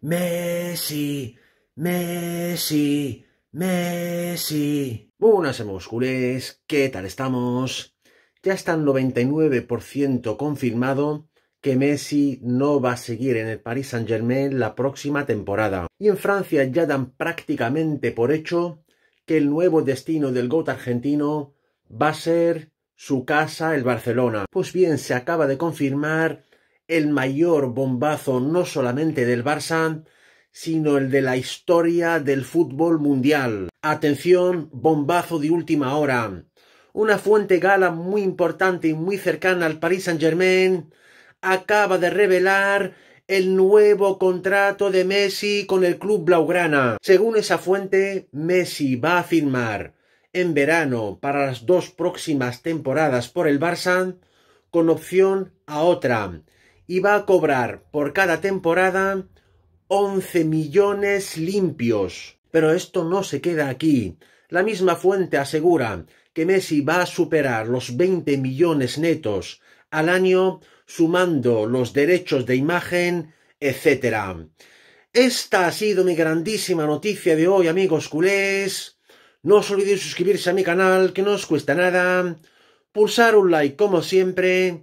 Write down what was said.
Messi, Messi, Messi. Buenas amosculés, ¿qué tal estamos? Ya está el 99% confirmado que Messi no va a seguir en el Paris Saint-Germain la próxima temporada. Y en Francia ya dan prácticamente por hecho que el nuevo destino del GOAT argentino va a ser su casa, el Barcelona. Pues bien, se acaba de confirmar el mayor bombazo no solamente del Barça, sino el de la historia del fútbol mundial. Atención, bombazo de última hora. Una fuente gala muy importante y muy cercana al Paris Saint-Germain acaba de revelar el nuevo contrato de Messi con el club blaugrana. Según esa fuente, Messi va a firmar en verano para las dos próximas temporadas por el Barça con opción a otra y va a cobrar por cada temporada 11 millones limpios. Pero esto no se queda aquí. La misma fuente asegura que Messi va a superar los 20 millones netos al año sumando los derechos de imagen, etc. Esta ha sido mi grandísima noticia de hoy, amigos culés. No os olvidéis suscribirse a mi canal, que no os cuesta nada. Pulsar un like como siempre